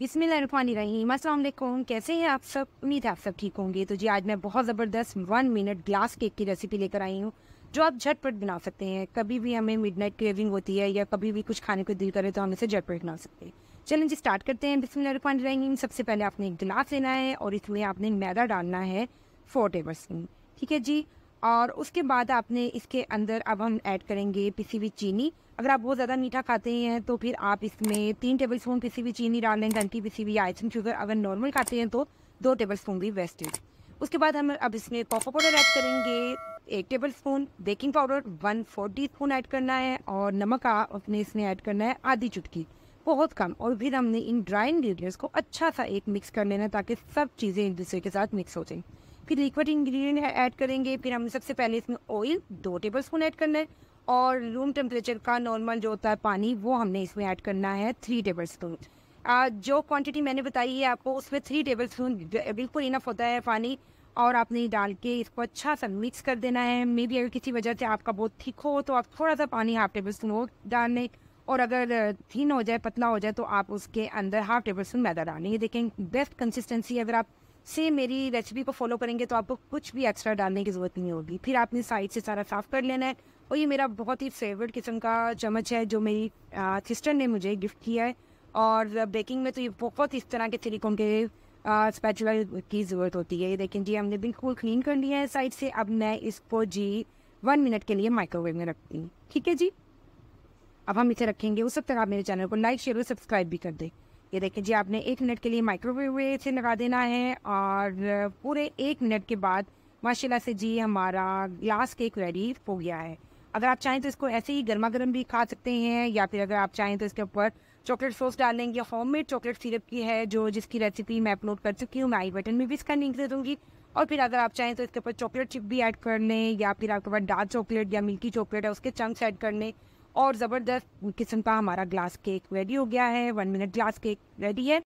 बिस्मिल्लाहिर्रहमानिर्रहीम अस्सलाम वालेकुम कैसे हैं आप सब उम्मीद है आप सब ठीक होंगे तो जी आज मैं बहुत ज़बरदस्त वन मिनट ग्लास केक की रेसिपी लेकर आई हूँ जो आप झटपट बना सकते हैं कभी भी हमें मिडनाइट क्रेविंग होती है या कभी भी कुछ खाने को दिल करे तो हम इसे झटपट बना सकते हैं चलें जी स्टार्ट करते हैं बिस्मिल्लाहिर्रहमानिर्रहीम सबसे पहले आपने एक गिलास लेना है और इसमें आपने मैदा डालना है फोर टेबल स्पून ठीक है जी और उसके बाद आपने इसके अंदर अब हम ऐड करेंगे पिसी हुई चीनी अगर आप बहुत ज़्यादा मीठा खाते हैं तो फिर आप इसमें तीन टेबल स्पून पिसी हुई चीनी डाल लें घंटी पिसी हुई आइसिंग शुगर अगर नॉर्मल खाते हैं तो दो टेबल स्पून भी वेस्टेज उसके बाद हम अब इसमें कॉफा पाउडर ऐड करेंगे एक tablespoon baking powder one four teaspoon add करना है और नमक आपने इसमें ऐड करना है आधी चुटकी बहुत कम और फिर हमने इन ड्राई इन्ग्रीडियंट्स को अच्छा सा एक मिक्स कर लेना ताकि सब चीज़ें एक दूसरे के साथ मिक्स हो जाएं फिर लिक्विड इंग्रेडिएंट ऐड करेंगे फिर हम सबसे पहले इसमें ऑयल दो टेबल स्पून ऐड करना है और रूम टेम्परेचर का नॉर्मल जो होता है पानी वो हमने इसमें ऐड करना है थ्री टेबल स्पून जो क्वांटिटी मैंने बताई है आपको उसमें थ्री टेबल स्पून बिल्कुल इनफ होता है पानी और आपने डाल के इसको अच्छा सा मिक्स कर देना है मे बी अगर किसी वजह से आपका बहुत थिक हो तो आप थोड़ा सा पानी हाफ टेबल स्पून और डाल लें और अगर थिन हो जाए पतला हो जाए तो आप उसके अंदर हाफ टेबल स्पून मैदा डालें ये देखें बेस्ट कंसिस्टेंसी अगर आप से मेरी रेसिपी को फॉलो करेंगे तो आपको कुछ भी एक्स्ट्रा डालने की ज़रूरत नहीं होगी फिर आपने साइड से सारा साफ़ कर लेना है और ये मेरा बहुत ही फेवरेट किस्म का चम्मच है जो मेरी सिस्टर ने मुझे गिफ्ट किया है और बेकिंग में तो ये बहुत इस तरह के तरीकों के स्पैचुला की ज़रूरत होती है लेकिन जी हमने बिल्कुल क्लीन कर लिया है साइड से अब मैं इसको जी वन मिनट के लिए माइक्रोवेव में रखती हूँ ठीक है जी अब हम इसे रखेंगे उस तक आप मेरे चैनल को लाइक शेयर और सब्सक्राइब भी कर दें ये देखें जी आपने एक मिनट के लिए माइक्रोवेव से लगा देना है और पूरे एक मिनट के बाद माशाल्लाह से जी हमारा ग्लास केक रेडी हो गया है अगर आप चाहें तो इसको ऐसे ही गर्मा गर्म भी खा सकते हैं या फिर अगर आप चाहें तो इसके ऊपर चॉकलेट सॉस डालेंगे होम मेड चॉकलेट सिरप की है जो जिसकी रेसिपी मैं अपलोड कर चुकी हूँ मैं आई बटन में भी इसका लिंक दे दूँगी और फिर अगर आप चाहें तो इसके ऊपर चॉकलेट चिप भी ऐड कर लें या फिर आपके पास डार्क चॉकलेट या मिल्की चॉकलेट है उसके चंक्स ऐड कर लें और ज़बरदस्त किस्म का हमारा ग्लास केक रेडी हो गया है one minute glass cake ready है